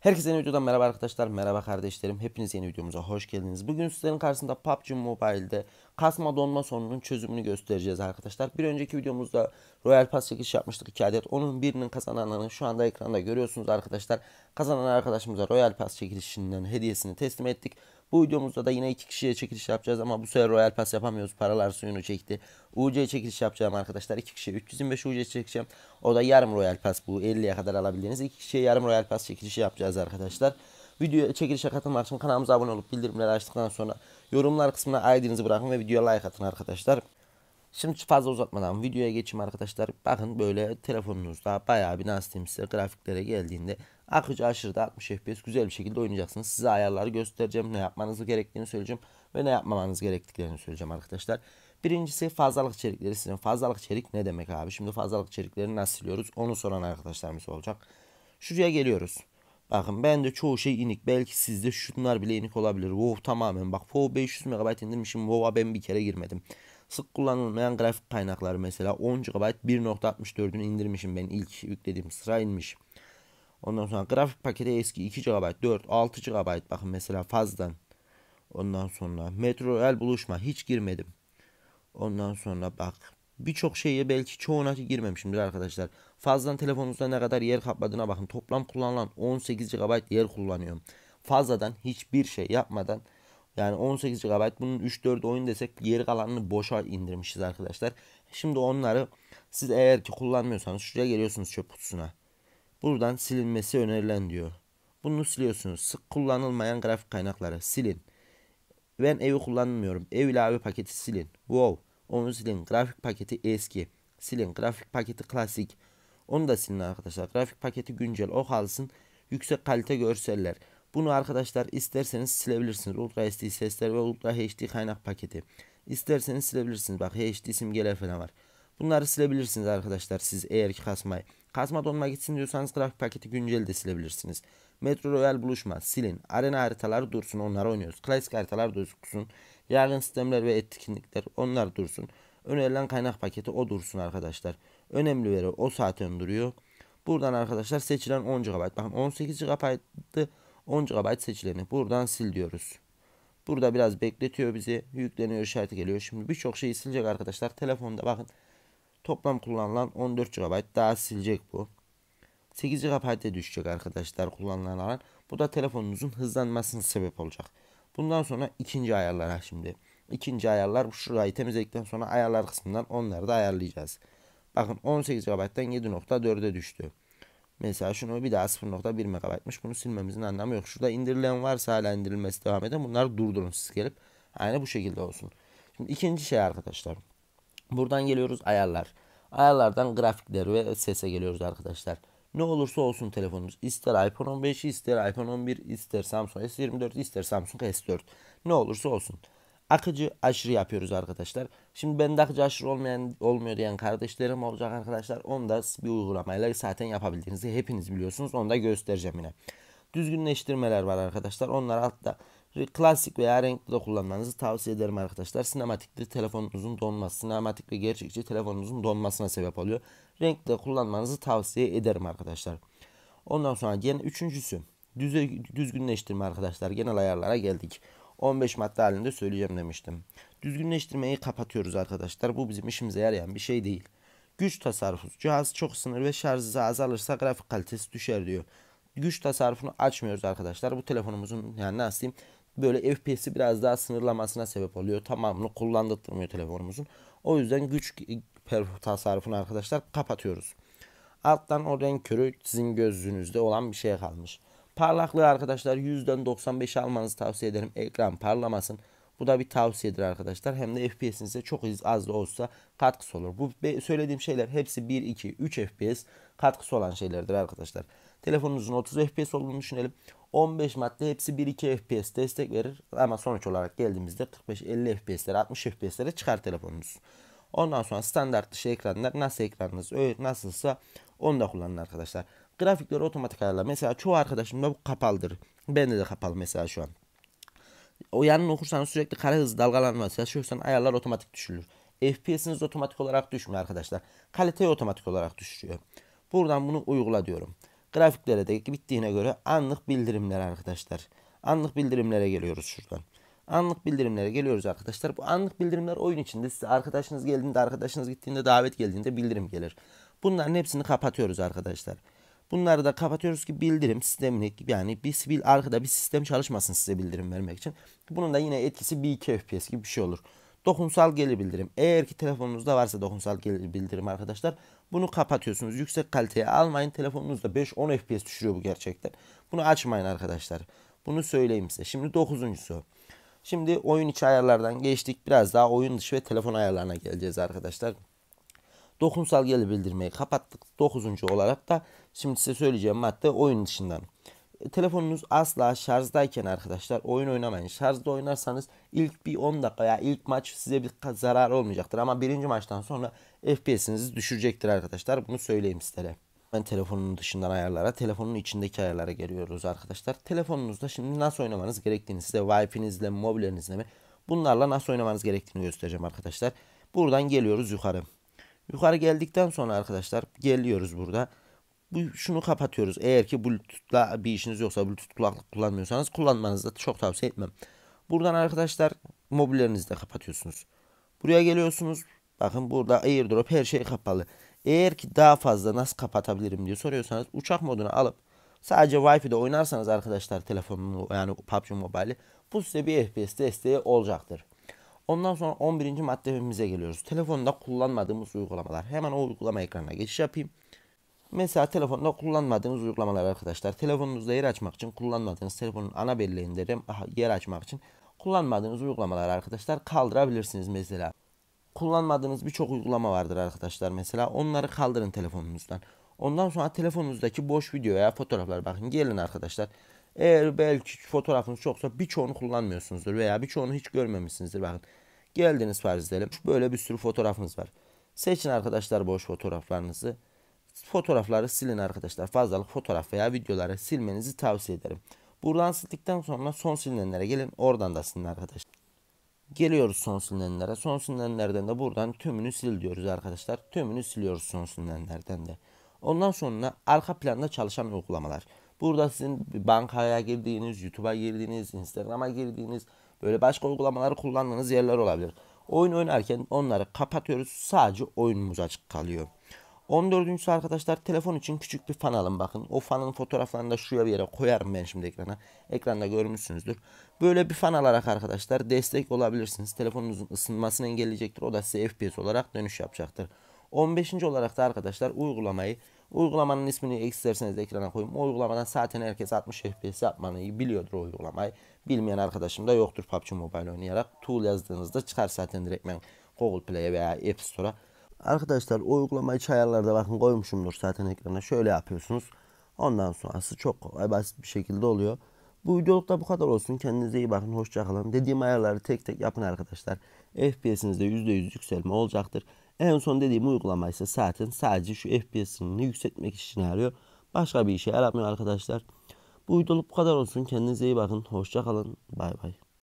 Herkese yeni videodan merhaba arkadaşlar, merhaba kardeşlerim. Hepiniz yeni videomuza hoş geldiniz. Bugün sizlerin karşısında PUBG Mobile'de kasma donma sorununun çözümünü göstereceğiz arkadaşlar. Bir önceki videomuzda Royal Pass çekiş yapmıştık 2 adet. Onun birinin kazananını şu anda ekranda görüyorsunuz arkadaşlar. Kazanan arkadaşımıza Royal Pass çekilişinden hediyesini teslim ettik. Bu videomuzda da yine iki kişiye çekiliş yapacağız ama bu sefer Royal Pass yapamıyoruz. Paralar suyunu çekti. UC çekiliş yapacağım arkadaşlar. iki kişiye 325 UC çekeceğim. O da yarım Royal Pass bu. 50'ye kadar alabildiğiniz iki kişiye yarım Royal Pass çekilişi yapacağız arkadaşlar. Video çekilişe katılmak için kanalımıza abone olup bildirimleri açtıktan sonra yorumlar kısmına ID'nizi bırakın ve videoya like atın arkadaşlar. Şimdi fazla uzatmadan videoya geçeyim arkadaşlar. Bakın böyle telefonunuzda bayağı bir nasıl diyeyim size grafiklere geldiğinde akıcı aşırıda 60 FPS güzel bir şekilde oynayacaksınız. Size ayarları göstereceğim. Ne yapmanız gerektiğini söyleyeceğim ve ne yapmamanız gerektiklerini söyleyeceğim arkadaşlar. Birincisi fazlalık içerikleri sizin. Fazlalık içerik ne demek abi? Şimdi fazlalık içerikleri nasıl siliyoruz? Onu soran arkadaşlarımız olacak. Şuraya geliyoruz. Bakın ben de çoğu şey inik. Belki sizde şunlar bile inik olabilir. WoW tamamen. Bak WoW 500 MB indirmişim. WoW'a ben bir kere girmedim. Sık kullanılmayan grafik kaynakları mesela 10 GB 1.64'ünü indirmişim ben ilk yüklediğim sıra inmiş. Ondan sonra grafik paketi eski 2 GB 4 6 GB bakın mesela fazladan. Ondan sonra Metro El buluşma hiç girmedim. Ondan sonra bak birçok şeye belki çoğuna girmemişimdir arkadaşlar. Fazladan telefonunuzda ne kadar yer kapladığına bakın. Toplam kullanılan 18 GB yer kullanıyorum. Fazladan hiçbir şey yapmadan yani 18 GB bunun 3-4 oyun desek geri kalanını boşa indirmişiz arkadaşlar. Şimdi onları siz eğer ki kullanmıyorsanız şuraya geliyorsunuz çöp kutusuna. Buradan silinmesi önerilen diyor. Bunu siliyorsunuz. Sık kullanılmayan grafik kaynakları silin. Ben evi kullanmıyorum. Ev ilave paketi silin. Wow. Onu silin. Grafik paketi eski. Silin. Grafik paketi klasik. Onu da silin arkadaşlar. Grafik paketi güncel. O kalsın. Yüksek kalite görseller. Bunu arkadaşlar isterseniz silebilirsiniz. Ultra SD sesler ve Ultra HD kaynak paketi. İsterseniz silebilirsiniz. Bak HD simgeler falan var. Bunları silebilirsiniz arkadaşlar siz eğer ki kasmayı. Kasma donma gitsin diyorsanız grafik paketi güncel de silebilirsiniz. Metro Royal buluşma silin. Arena haritaları dursun onları oynuyoruz. Klasik haritalar dursun. Yargın sistemler ve etkinlikler onlar dursun. Önerilen kaynak paketi o dursun arkadaşlar. Önemli veri o saat öndürüyor. Buradan arkadaşlar seçilen 10 GB. Bakın 18 GB'dı. 10 GB seçileni. Buradan sil diyoruz. Burada biraz bekletiyor bizi. Yükleniyor işareti geliyor. Şimdi birçok şeyi silecek arkadaşlar. Telefonda bakın. Toplam kullanılan 14 GB daha silecek bu. 8 GB'de düşecek arkadaşlar kullanılan alan. Bu da telefonunuzun hızlanmasına sebep olacak. Bundan sonra ikinci ayarlara şimdi. İkinci ayarlar şurayı temizledikten sonra ayarlar kısmından onları da ayarlayacağız. Bakın 18 GB'dan 7.4'e düştü. Mesela şunu bir daha 0.1 MB'mış. Bunu silmemizin anlamı yok. Şurada indirilen varsa hala indirilmesi devam eden bunlar durdurun siz gelip. Aynı bu şekilde olsun. Şimdi ikinci şey arkadaşlar. Buradan geliyoruz ayarlar. Ayarlardan grafikler ve sese geliyoruz arkadaşlar. Ne olursa olsun telefonumuz ister iPhone 15 ister iPhone 11 ister Samsung S24 ister Samsung S4 ne olursa olsun. Akıcı aşırı yapıyoruz arkadaşlar. Şimdi bende akıcı aşırı olmayan olmuyor diyen kardeşlerim olacak arkadaşlar. Onu da bir uygulamayla zaten yapabildiğinizi hepiniz biliyorsunuz. Onu da göstereceğim yine. Düzgünleştirmeler var arkadaşlar. Onlar altta klasik veya renkli de kullanmanızı tavsiye ederim arkadaşlar. Sinematikte telefonunuzun donması, sinematik ve gerçekçi telefonunuzun donmasına sebep oluyor renkte kullanmanızı tavsiye ederim arkadaşlar. Ondan sonra gene üçüncüsü düze, düzgünleştirme arkadaşlar. Genel ayarlara geldik. 15 madde halinde söyleyeceğim demiştim. Düzgünleştirmeyi kapatıyoruz arkadaşlar. Bu bizim işimize yarayan bir şey değil. Güç tasarrufu. Cihaz çok sınır ve şarjı hızı azalırsa grafik kalitesi düşer diyor. Güç tasarrufunu açmıyoruz arkadaşlar. Bu telefonumuzun yani nasıl diyeyim böyle FPS'i biraz daha sınırlamasına sebep oluyor. Tamamını kullandırmıyor telefonumuzun. O yüzden güç perf tasarrufunu arkadaşlar kapatıyoruz. Alttan o renk körü sizin gözünüzde olan bir şey kalmış. Parlaklığı arkadaşlar yüzden 95 almanızı tavsiye ederim. Ekran parlamasın. Bu da bir tavsiyedir arkadaşlar. Hem de FPS'inize çok az da olsa katkısı olur. Bu söylediğim şeyler hepsi 1, 2, 3 FPS katkısı olan şeylerdir arkadaşlar. Telefonunuzun 30 FPS olduğunu düşünelim. 15 madde hepsi 1-2 FPS destek verir. Ama sonuç olarak geldiğimizde 45-50 FPS'lere 60 FPS'lere çıkar telefonunuz. Ondan sonra standart dışı ekranlar nasıl ekranınız nasılsa onu da kullanın arkadaşlar. Grafikleri otomatik ayarla. Mesela çoğu arkadaşımda bu kapalıdır. Bende de kapalı mesela şu an. O yanını okursan sürekli kare hızı dalgalanması yaşıyorsan ayarlar otomatik düşülür. FPS'iniz otomatik olarak düşmüyor arkadaşlar. Kaliteyi otomatik olarak düşürüyor. Buradan bunu uygula diyorum. Grafiklere de bittiğine göre anlık bildirimler arkadaşlar. Anlık bildirimlere geliyoruz şuradan. Anlık bildirimlere geliyoruz arkadaşlar. Bu anlık bildirimler oyun içinde size arkadaşınız geldiğinde, arkadaşınız gittiğinde, davet geldiğinde bildirim gelir. Bunların hepsini kapatıyoruz arkadaşlar. Bunları da kapatıyoruz ki bildirim sistemini yani bir bil arkada bir sistem çalışmasın size bildirim vermek için. Bunun da yine etkisi bir iki FPS gibi bir şey olur. Dokunsal gelir bildirim. Eğer ki telefonunuzda varsa dokunsal gelir bildirim arkadaşlar. Bunu kapatıyorsunuz. Yüksek kaliteye almayın. Telefonunuzda 5-10 FPS düşürüyor bu gerçekten. Bunu açmayın arkadaşlar. Bunu söyleyeyim size. Şimdi dokuzuncusu. Şimdi oyun içi ayarlardan geçtik. Biraz daha oyun dışı ve telefon ayarlarına geleceğiz arkadaşlar. Dokunsal geri bildirmeyi kapattık. Dokuzuncu olarak da şimdi size söyleyeceğim madde oyun dışından. E, telefonunuz asla şarjdayken arkadaşlar oyun oynamayın. Şarjda oynarsanız ilk bir 10 dakika ya ilk maç size bir zarar olmayacaktır. Ama birinci maçtan sonra FPS'inizi düşürecektir arkadaşlar. Bunu söyleyeyim sizlere. Ben telefonun dışından ayarlara, telefonun içindeki ayarlara geliyoruz arkadaşlar. Telefonunuzda şimdi nasıl oynamanız gerektiğini size Wi-Fi'nizle, mobilinizle mi bunlarla nasıl oynamanız gerektiğini göstereceğim arkadaşlar. Buradan geliyoruz yukarı. Yukarı geldikten sonra arkadaşlar geliyoruz burada. Bu, şunu kapatıyoruz. Eğer ki Bluetooth'la bir işiniz yoksa Bluetooth kulaklık kullanmıyorsanız kullanmanızı da çok tavsiye etmem. Buradan arkadaşlar mobillerinizi de kapatıyorsunuz. Buraya geliyorsunuz. Bakın burada airdrop her şey kapalı. Eğer ki daha fazla nasıl kapatabilirim diye soruyorsanız uçak moduna alıp sadece Wi-Fi'de oynarsanız arkadaşlar telefonunu yani PUBG Mobile'i bu size bir FPS desteği olacaktır. Ondan sonra 11. maddemize geliyoruz. Telefonda kullanmadığımız uygulamalar. Hemen o uygulama ekranına geçiş yapayım. Mesela telefonda kullanmadığınız uygulamalar arkadaşlar. Telefonunuzda yer açmak için kullanmadığınız telefonun ana belleğinde RAM yer açmak için kullanmadığınız uygulamalar arkadaşlar kaldırabilirsiniz mesela kullanmadığınız birçok uygulama vardır arkadaşlar mesela. Onları kaldırın telefonunuzdan. Ondan sonra telefonunuzdaki boş video veya fotoğraflar bakın gelin arkadaşlar. Eğer belki fotoğrafınız çoksa birçoğunu kullanmıyorsunuzdur veya birçoğunu hiç görmemişsinizdir bakın. Geldiniz farz edelim. Böyle bir sürü fotoğrafınız var. Seçin arkadaşlar boş fotoğraflarınızı. Fotoğrafları silin arkadaşlar. Fazlalık fotoğraf veya videoları silmenizi tavsiye ederim. Buradan sildikten sonra son silinenlere gelin. Oradan da silin arkadaşlar. Geliyoruz son silinenlere. Son silinenlerden de buradan tümünü sil diyoruz arkadaşlar. Tümünü siliyoruz son silinenlerden de. Ondan sonra arka planda çalışan uygulamalar. Burada sizin bankaya girdiğiniz, YouTube'a girdiğiniz, Instagram'a girdiğiniz, böyle başka uygulamaları kullandığınız yerler olabilir. Oyun oynarken onları kapatıyoruz. Sadece oyunumuz açık kalıyor. 14.sü arkadaşlar telefon için küçük bir fan alın bakın. O fanın fotoğraflarını da şuraya bir yere koyarım ben şimdi ekrana. Ekranda görmüşsünüzdür. Böyle bir fan alarak arkadaşlar destek olabilirsiniz. Telefonunuzun ısınmasını engelleyecektir. O da size FPS olarak dönüş yapacaktır. 15. olarak da arkadaşlar uygulamayı uygulamanın ismini isterseniz ekrana koyayım. O uygulamadan zaten herkes 60 FPS yapmanı biliyordur o uygulamayı. Bilmeyen arkadaşım da yoktur PUBG Mobile oynayarak. Tool yazdığınızda çıkar zaten direktmen Google Play'e veya App Store'a Arkadaşlar o uygulama iç ayarlarda bakın koymuşumdur zaten ekrana. Şöyle yapıyorsunuz. Ondan sonrası çok kolay basit bir şekilde oluyor. Bu videolukta bu kadar olsun. Kendinize iyi bakın. hoşça kalın. Dediğim ayarları tek tek yapın arkadaşlar. FPS'inizde %100 yükselme olacaktır. En son dediğim uygulama ise zaten sadece şu FPS'ini yükseltmek için arıyor. Başka bir işe yaramıyor arkadaşlar. Bu videoluk bu kadar olsun. Kendinize iyi bakın. hoşça kalın. Bay bay.